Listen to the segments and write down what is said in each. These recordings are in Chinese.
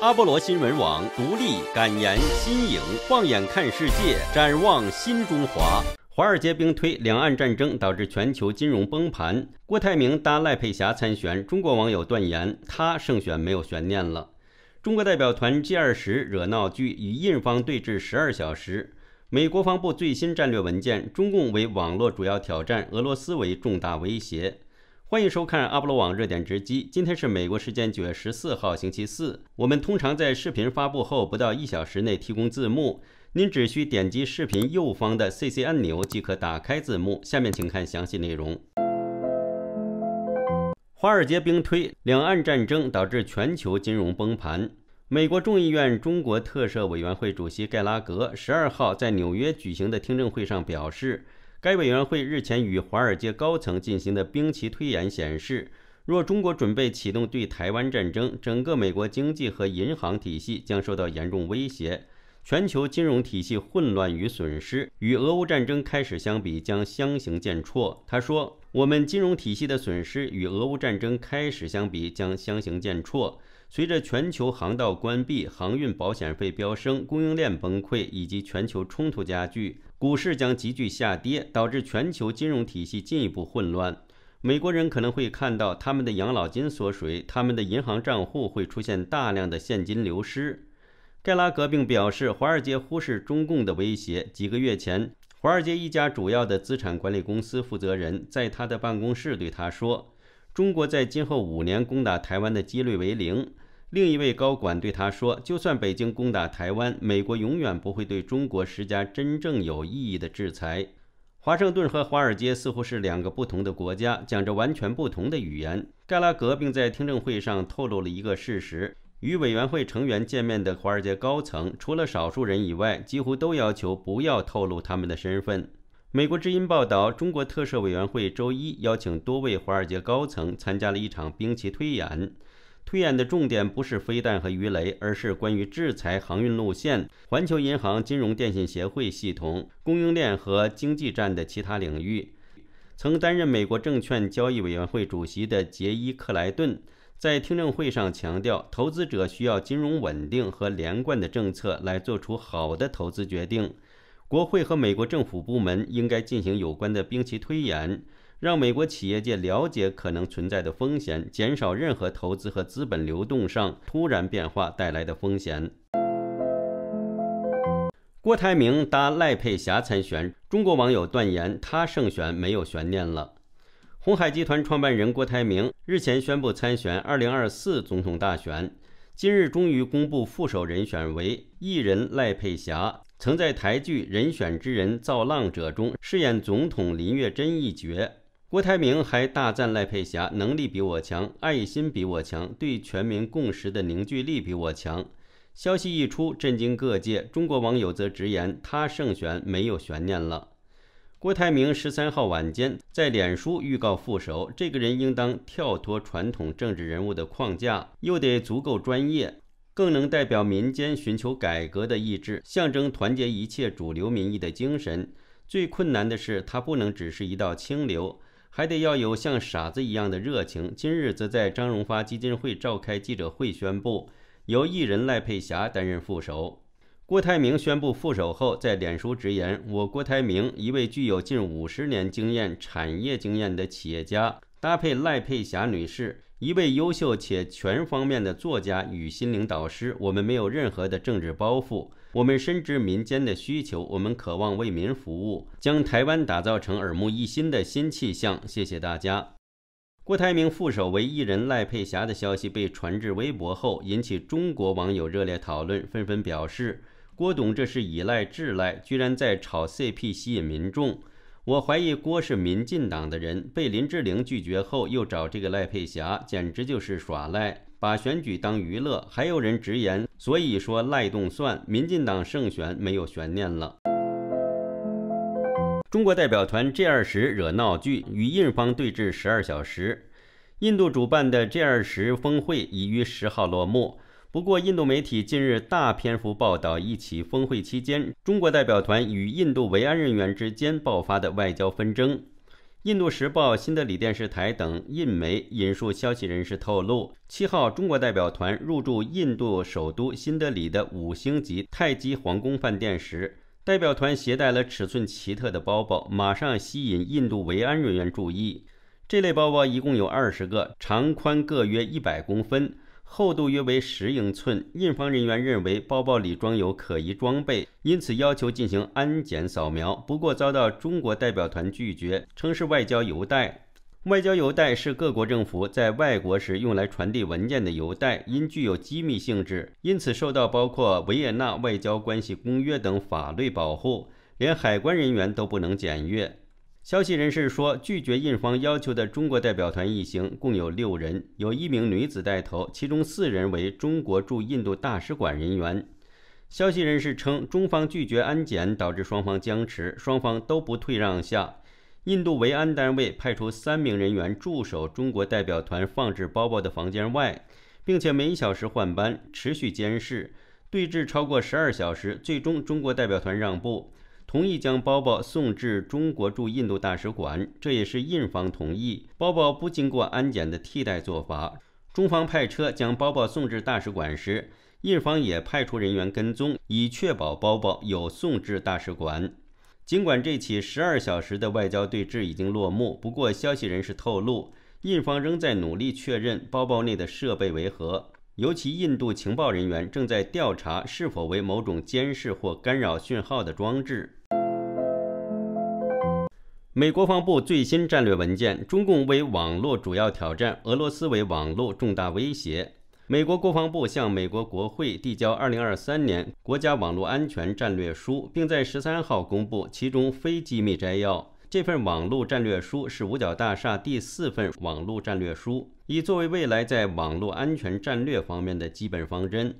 阿波罗新闻网独立敢言新颖，放眼看世界，展望新中华。华尔街兵推两岸战争导致全球金融崩盘。郭台铭搭赖佩霞参选，中国网友断言他胜选没有悬念了。中国代表团 g 二十惹闹剧，与印方对峙十二小时。美国防部最新战略文件，中共为网络主要挑战，俄罗斯为重大威胁。欢迎收看阿波罗网热点直击。今天是美国时间九月十四号星期四。我们通常在视频发布后不到一小时内提供字幕，您只需点击视频右方的 CC 按钮即可打开字幕。下面请看详细内容。华尔街兵推，两岸战争导致全球金融崩盘。美国众议院中国特设委员会主席盖拉格十二号在纽约举行的听证会上表示。该委员会日前与华尔街高层进行的兵棋推演显示，若中国准备启动对台湾战争，整个美国经济和银行体系将受到严重威胁，全球金融体系混乱与损失与俄乌战争开始相比将相形见绌。他说：“我们金融体系的损失与俄乌战争开始相比将相形见绌。随着全球航道关闭、航运保险费飙升、供应链崩溃以及全球冲突加剧。”股市将急剧下跌，导致全球金融体系进一步混乱。美国人可能会看到他们的养老金缩水，他们的银行账户会出现大量的现金流失。盖拉格并表示，华尔街忽视中共的威胁。几个月前，华尔街一家主要的资产管理公司负责人在他的办公室对他说：“中国在今后五年攻打台湾的几率为零。”另一位高管对他说：“就算北京攻打台湾，美国永远不会对中国施加真正有意义的制裁。”华盛顿和华尔街似乎是两个不同的国家，讲着完全不同的语言。盖拉格并在听证会上透露了一个事实：与委员会成员见面的华尔街高层，除了少数人以外，几乎都要求不要透露他们的身份。美国之音报道，中国特赦委员会周一邀请多位华尔街高层参加了一场兵棋推演。推演的重点不是飞弹和鱼雷，而是关于制裁航运路线、环球银行、金融电信协会系统、供应链和经济战的其他领域。曾担任美国证券交易委员会主席的杰伊·克莱顿在听证会上强调，投资者需要金融稳定和连贯的政策来做出好的投资决定。国会和美国政府部门应该进行有关的兵棋推演。让美国企业界了解可能存在的风险，减少任何投资和资本流动上突然变化带来的风险。郭台铭搭赖佩霞参选，中国网友断言他胜选没有悬念了。红海集团创办人郭台铭日前宣布参选2024总统大选，今日终于公布副手人选为艺人赖佩霞，曾在台剧《人选之人造浪者》中饰演总统林月珍一角。郭台铭还大赞赖佩霞能力比我强，爱心比我强，对全民共识的凝聚力比我强。消息一出，震惊各界。中国网友则直言：“他胜选没有悬念了。”郭台铭十三号晚间在脸书预告副手，这个人应当跳脱传统政治人物的框架，又得足够专业，更能代表民间寻求改革的意志，象征团结一切主流民意的精神。最困难的是，他不能只是一道清流。还得要有像傻子一样的热情。今日则在张荣发基金会召开记者会，宣布由艺人赖佩霞担任副手。郭台铭宣布副手后，在脸书直言：“我郭台铭，一位具有近五十年经验、产业经验的企业家，搭配赖佩霞女士，一位优秀且全方面的作家与心灵导师。我们没有任何的政治包袱。”我们深知民间的需求，我们渴望为民服务，将台湾打造成耳目一新的新气象。谢谢大家。郭台铭副手为艺人赖佩霞的消息被传至微博后，引起中国网友热烈讨论，纷纷表示：“郭董这是以赖制赖，居然在炒 CP 吸引民众。我怀疑郭是民进党的人，被林志玲拒绝后又找这个赖佩霞，简直就是耍赖。”把选举当娱乐，还有人直言，所以说赖动算民进党胜选没有悬念了。中国代表团 G 二十惹闹剧，与印方对峙十二小时。印度主办的 G 二十峰会已于十号落幕，不过印度媒体近日大篇幅报道一起峰会期间中国代表团与印度维安人员之间爆发的外交纷争。印度时报、新德里电视台等印媒引述消息人士透露，七号中国代表团入住印度首都新德里的五星级泰姬皇宫饭店时，代表团携带了尺寸奇特的包包，马上吸引印度维安人员注意。这类包包一共有二十个，长宽各约一百公分。厚度约为十英寸。印方人员认为包包里装有可疑装备，因此要求进行安检扫描，不过遭到中国代表团拒绝，称是外交邮袋。外交邮袋是各国政府在外国时用来传递文件的邮袋，因具有机密性质，因此受到包括《维也纳外交关系公约》等法律保护，连海关人员都不能检阅。消息人士说，拒绝印方要求的中国代表团一行共有六人，有一名女子带头，其中四人为中国驻印度大使馆人员。消息人士称，中方拒绝安检导致双方僵持，双方都不退让下，印度维安单位派出三名人员驻守中国代表团放置包包的房间外，并且每小时换班，持续监视，对峙超过十二小时，最终中国代表团让步。同意将包包送至中国驻印度大使馆，这也是印方同意包包不经过安检的替代做法。中方派车将包包送至大使馆时，印方也派出人员跟踪，以确保包包有送至大使馆。尽管这起十二小时的外交对峙已经落幕，不过消息人士透露，印方仍在努力确认包包内的设备为何，尤其印度情报人员正在调查是否为某种监视或干扰讯号的装置。美国国防部最新战略文件，中共为网络主要挑战，俄罗斯为网络重大威胁。美国国防部向美国国会递交2023年国家网络安全战略书，并在13号公布其中非机密摘要。这份网络战略书是五角大厦第四份网络战略书，以作为未来在网络安全战略方面的基本方针。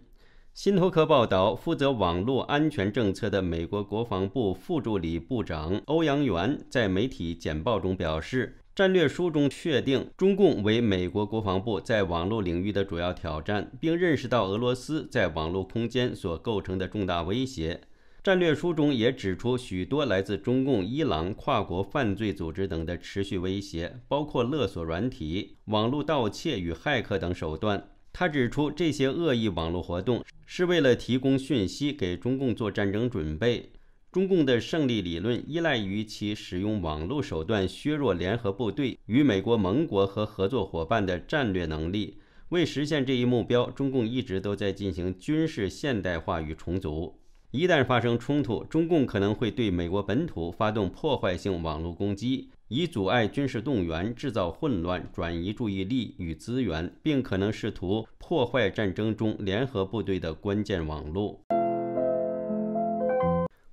《新头壳》报道，负责网络安全政策的美国国防部副助理部长欧阳元在媒体简报中表示，战略书中确定中共为美国国防部在网络领域的主要挑战，并认识到俄罗斯在网络空间所构成的重大威胁。战略书中也指出，许多来自中共、伊朗、跨国犯罪组织等的持续威胁，包括勒索软体、网络盗窃与骇客等手段。他指出，这些恶意网络活动是为了提供讯息给中共做战争准备。中共的胜利理论依赖于其使用网络手段削弱联合部队与美国盟国和合作伙伴的战略能力。为实现这一目标，中共一直都在进行军事现代化与重组。一旦发生冲突，中共可能会对美国本土发动破坏性网络攻击。以阻碍军事动员、制造混乱、转移注意力与资源，并可能试图破坏战争中联合部队的关键网络。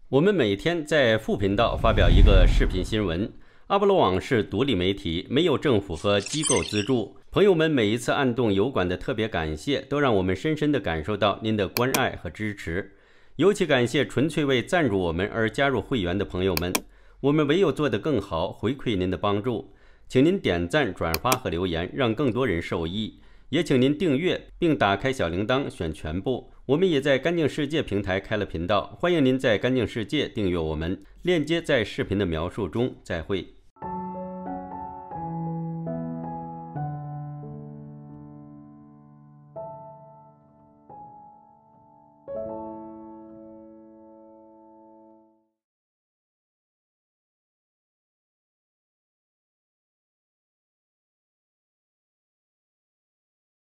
我们每天在副频道发表一个视频新闻。阿波罗网是独立媒体，没有政府和机构资助。朋友们每一次按动油管的特别感谢，都让我们深深地感受到您的关爱和支持。尤其感谢纯粹为赞助我们而加入会员的朋友们。我们唯有做得更好，回馈您的帮助，请您点赞、转发和留言，让更多人受益。也请您订阅并打开小铃铛，选全部。我们也在干净世界平台开了频道，欢迎您在干净世界订阅我们，链接在视频的描述中。再会。